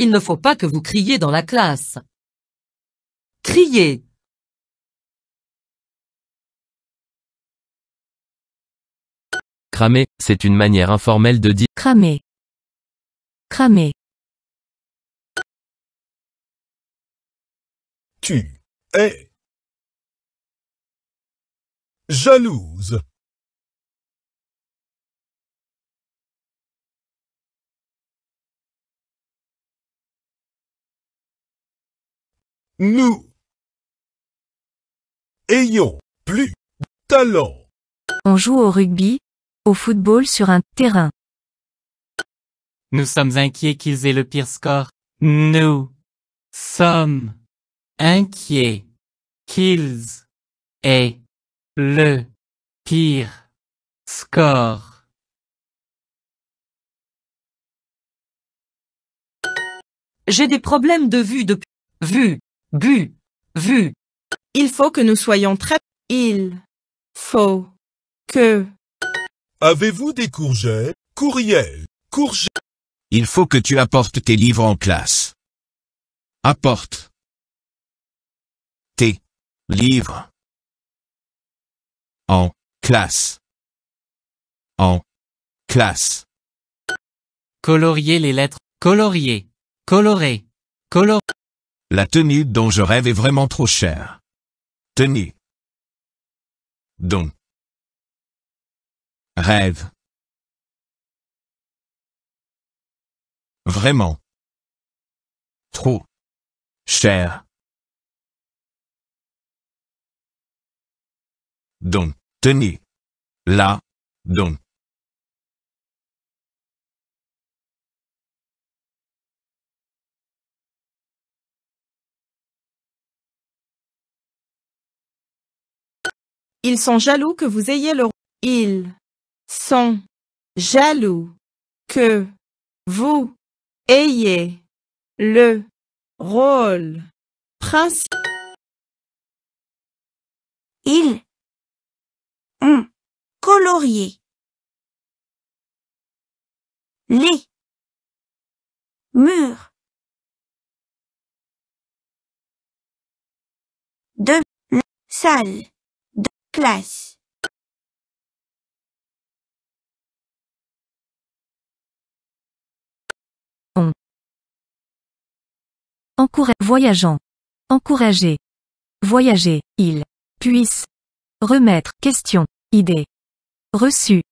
Il ne faut pas que vous criez dans la classe. Criez. Cramer, c'est une manière informelle de dire cramer. Cramer. Tu es jalouse. nous ayons plus de talent. On joue au rugby, au football sur un terrain. Nous sommes inquiets qu'ils aient le pire score. Nous sommes inquiets qu'ils aient le pire score. J'ai des problèmes de vue depuis. Vue bu, vu. Il faut que nous soyons très... Il faut que... Avez-vous des courgettes Courriel, courgettes. Il faut que tu apportes tes livres en classe. Apporte. Tes livres. En classe. En classe. Colorier les lettres. Colorier. Colorer. Color. La tenue dont je rêve est vraiment trop chère. Tenue. Don. Rêve. Vraiment. Trop. Cher. Don. Tenue. La. Don. Ils sont jaloux que vous ayez le rôle. Ils sont jaloux que vous ayez le rôle principal. Ils ont colorié les murs de la salle. On. Encourage. Voyageant. Encourager. Voyager. Il. Puisse. Remettre. Question. Idée. Reçu.